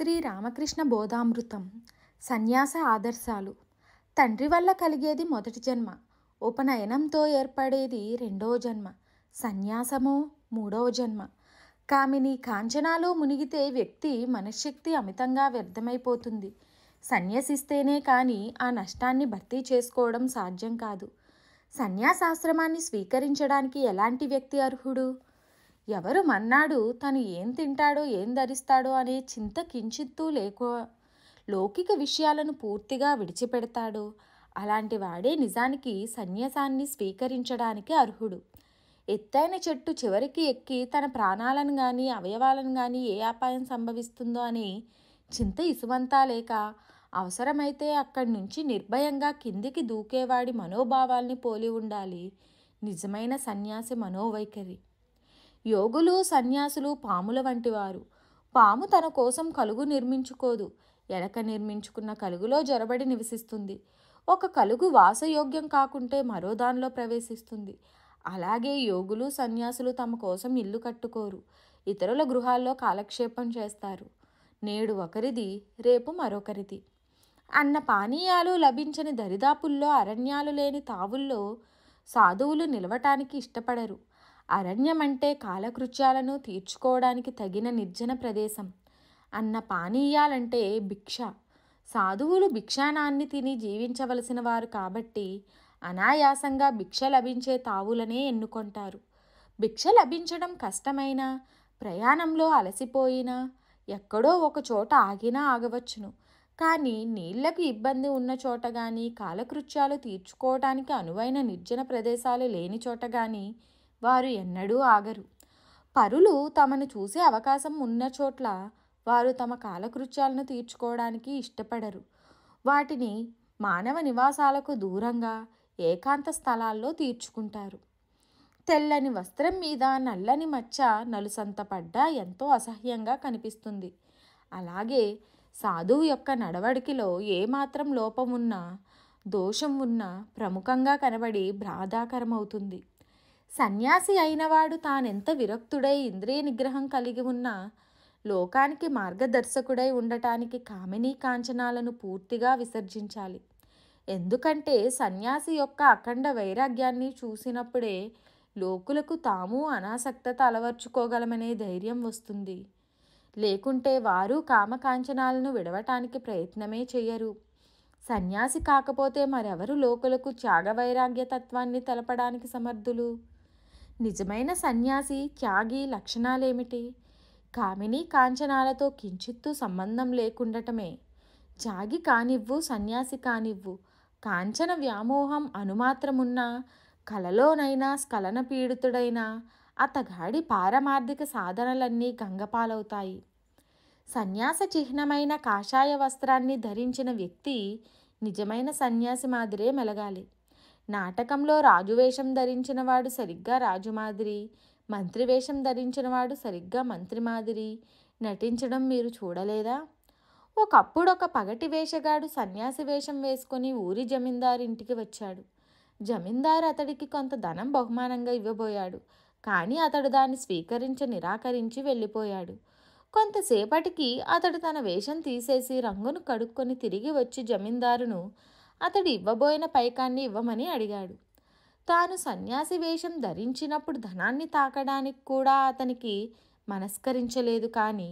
శ్రీ రామకృష్ణ బోధామృతం సన్యాస ఆదర్శాలు తండ్రి వల్ల కలిగేది మొదటి జన్మ ఉపనయనంతో ఏర్పడేది రెండవ జన్మ సన్యాసము మూడవ జన్మ కామిని కాంచనాలో మునిగితే వ్యక్తి మనశ్శక్తి అమితంగా వ్యర్థమైపోతుంది సన్యసిస్తేనే కానీ ఆ నష్టాన్ని భర్తీ చేసుకోవడం సాధ్యం కాదు సన్యాసాశ్రమాన్ని స్వీకరించడానికి ఎలాంటి వ్యక్తి అర్హుడు ఎవరు మన్నాడు తను ఏం తింటాడో ఏం ధరిస్తాడో అనే చింత కించిత్తూ లేకో లౌకిక విషయాలను పూర్తిగా విడిచిపెడతాడు అలాంటి వాడే నిజానికి సన్యాసాన్ని స్వీకరించడానికి అర్హుడు ఎత్తైన చెట్టు చివరికి ఎక్కి తన ప్రాణాలను కానీ అవయవాలను కానీ ఏ అపాయం సంభవిస్తుందో అని చింత ఇసువంతా లేక అవసరమైతే అక్కడి నుంచి నిర్భయంగా కిందికి దూకేవాడి మనోభావాల్ని పోలి ఉండాలి నిజమైన సన్యాసి మనోవైఖరి యోగులు సన్యాసులు పాముల వంటివారు పాము తన కోసం కలుగు నిర్మించుకోదు ఎలక నిర్మించుకున్న కలుగులో జొరబడి నివసిస్తుంది ఒక కలుగు వాసయోగ్యం కాకుంటే మరో దానిలో ప్రవేశిస్తుంది అలాగే యోగులు సన్యాసులు తమ కోసం ఇల్లు కట్టుకోరు ఇతరుల గృహాల్లో కాలక్షేపం చేస్తారు నేడు ఒకరిది రేపు మరొకరిది అన్న పానీయాలు లభించని దరిదాపుల్లో అరణ్యాలు లేని తావుల్లో సాధువులు నిలవటానికి ఇష్టపడరు అరణ్యం అంటే కాలకృత్యాలను తీర్చుకోవడానికి తగిన నిర్జన ప్రదేశం అన్న పానీయాలంటే భిక్ష సాధువులు భిక్షానాన్ని తిని జీవించవలసిన వారు కాబట్టి అనాయాసంగా భిక్ష లభించే తావులనే ఎన్నుకొంటారు భిక్ష లభించడం కష్టమైనా ప్రయాణంలో అలసిపోయినా ఎక్కడో ఒక చోట ఆగినా ఆగవచ్చును కానీ నీళ్లకు ఇబ్బంది ఉన్న చోట కానీ కాలకృత్యాలు తీర్చుకోవటానికి అనువైన నిర్జన ప్రదేశాలు లేని చోట కానీ వారు ఎన్నడూ ఆగరు పరులు తమను చూసే అవకాశం ఉన్న చోట్ల వారు తమ కాలకృత్యాలను తీర్చుకోవడానికి ఇష్టపడరు వాటిని మానవ నివాసాలకు దూరంగా ఏకాంత స్థలాల్లో తీర్చుకుంటారు తెల్లని వస్త్రం మీద నల్లని మచ్చ నలుసంత పడ్డా ఎంతో అసహ్యంగా కనిపిస్తుంది అలాగే సాధువు యొక్క నడవడికిలో ఏమాత్రం లోపం దోషం ఉన్నా ప్రముఖంగా కనబడి బ్రాధాకరమవుతుంది సన్యాసి అయినవాడు తానెంత విరక్తుడై ఇంద్రియ నిగ్రహం కలిగి ఉన్నా లోకానికి మార్గదర్శకుడై ఉండటానికి కామినీ కాంచనాలను పూర్తిగా విసర్జించాలి ఎందుకంటే సన్యాసి యొక్క అఖండ వైరాగ్యాన్ని చూసినప్పుడే లోకులకు తాము అనాసక్త అలవర్చుకోగలమనే ధైర్యం వస్తుంది లేకుంటే వారు కామకాంచనాలను విడవటానికి ప్రయత్నమే చేయరు సన్యాసి కాకపోతే మరెవరు లోకులకు త్యాగవైరాగ్యతత్వాన్ని తెలపడానికి సమర్థులు నిజమైన సన్యాసి త్యాగి లక్షణాలేమిటి కామిని కాంచనాలతో కించిత్తు సంబంధం లేకుండటమే త్యాగి కానివ్వు సన్యాసి కానివ్వు కాంచన వ్యామోహం అనుమాత్రమున్నా కలలోనైనా స్ఖలన పీడితుడైనా అతగాడి పారమార్థిక సాధనలన్నీ గంగపాలవుతాయి సన్యాస చిహ్నమైన కాషాయ వస్త్రాన్ని ధరించిన వ్యక్తి నిజమైన సన్యాసి మాదిరే మెలగాలి నాటకంలో రాజు వేషం ధరించిన వాడు సరిగ్గా రాజు మాదిరి మంత్రి వేషం ధరించిన వాడు సరిగ్గా మంత్రి మాదిరి నటించడం మీరు చూడలేదా ఒకప్పుడు ఒక పగటి వేషగాడు సన్యాసి వేషం వేసుకొని ఊరి జమీందారు ఇంటికి వచ్చాడు జమీందారు అతడికి కొంత ధనం బహుమానంగా ఇవ్వబోయాడు కానీ అతడు దాన్ని స్వీకరించి నిరాకరించి వెళ్ళిపోయాడు కొంతసేపటికి అతడు తన వేషం తీసేసి రంగును కడుక్కొని తిరిగి వచ్చి జమీందారును అతడు ఇవ్వబోయిన పైకాన్ని ఇవ్వమని అడిగాడు తాను సన్యాసి వేషం ధరించినప్పుడు ధనాన్ని తాకడానికి కూడా అతనికి మనస్కరించలేదు కానీ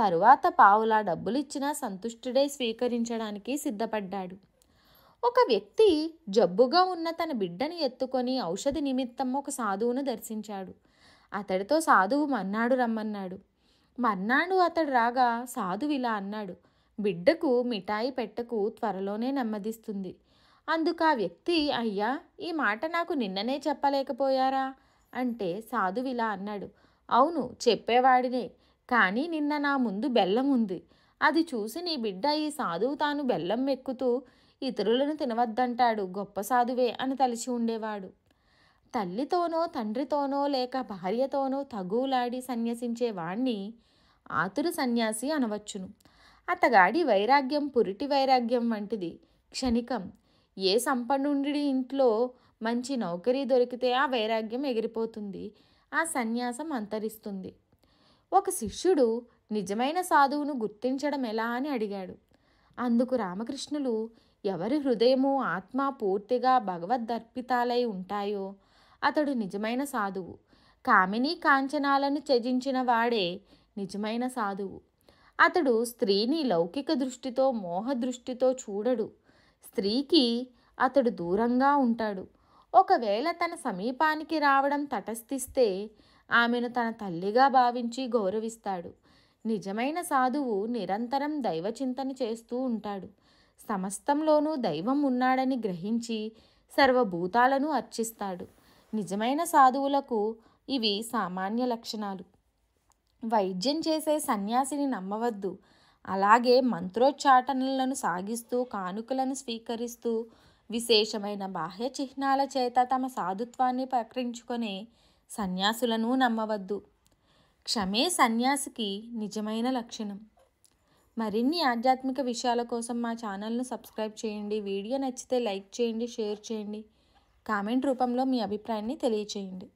తరువాత పావులా డబ్బులిచ్చినా సంతుష్టుడై స్వీకరించడానికి సిద్ధపడ్డాడు ఒక వ్యక్తి జబ్బుగా ఉన్న తన బిడ్డని ఎత్తుకొని ఔషధి నిమిత్తం ఒక సాధువును దర్శించాడు అతడితో సాధువు మర్నాడు రమ్మన్నాడు మర్నాడు అతడు రాగా సాధువు ఇలా అన్నాడు బిడ్డకు మిఠాయి పెట్టకు త్వరలోనే నెమ్మదిస్తుంది అందుకు ఆ వ్యక్తి అయ్యా ఈ మాట నాకు నిన్ననే చెప్పలేకపోయారా అంటే సాధువిలా అన్నాడు అవును చెప్పేవాడినే కానీ నిన్న నా ముందు బెల్లం ఉంది అది చూసి నీ బిడ్డ ఈ సాధువు తాను బెల్లం మెక్కుతూ ఇతరులను తినవద్దంటాడు గొప్ప సాధువే అని తలిచి ఉండేవాడు తల్లితోనో తండ్రితోనో లేక భార్యతోనో తగువులాడి సన్యసించేవాణ్ణి ఆతురు సన్యాసి అనవచ్చును అతగాడి వైరాగ్యం పురిటి వైరాగ్యం వంటిది క్షణికం ఏ సంపన్నుడి ఇంట్లో మంచి నౌకరీ దొరికితే ఆ వైరాగ్యం ఎగిరిపోతుంది ఆ సన్యాసం అంతరిస్తుంది ఒక శిష్యుడు నిజమైన సాధువును గుర్తించడం ఎలా అని అడిగాడు అందుకు రామకృష్ణులు ఎవరి హృదయము ఆత్మ పూర్తిగా భగవద్దర్పితాలై ఉంటాయో అతడు నిజమైన సాధువు కామిని కాంచనాలను త్యజించిన వాడే నిజమైన సాధువు అతడు స్త్రీని లౌకిక దృష్టితో మోహ దృష్టితో చూడడు స్త్రీకి అతడు దూరంగా ఉంటాడు ఒకవేళ తన సమీపానికి రావడం తటస్థిస్తే ఆమెను తన తల్లిగా భావించి గౌరవిస్తాడు నిజమైన సాధువు నిరంతరం దైవచింతన చేస్తూ ఉంటాడు సమస్తంలోనూ దైవం ఉన్నాడని గ్రహించి సర్వభూతాలను అర్చిస్తాడు నిజమైన సాధువులకు ఇవి సామాన్య లక్షణాలు వైద్యం చేసే సన్యాసిని నమ్మవద్దు అలాగే మంత్రోచ్చాటనలను సాగిస్తూ కానుకలను స్వీకరిస్తూ విశేషమైన బాహ్య చిహ్నాల చేత తమ సాధుత్వాన్ని ప్రకటించుకునే సన్యాసులను నమ్మవద్దు క్షమే సన్యాసికి నిజమైన లక్షణం మరిన్ని ఆధ్యాత్మిక విషయాల కోసం మా ఛానల్ను సబ్స్క్రైబ్ చేయండి వీడియో నచ్చితే లైక్ చేయండి షేర్ చేయండి కామెంట్ రూపంలో మీ అభిప్రాయాన్ని తెలియచేయండి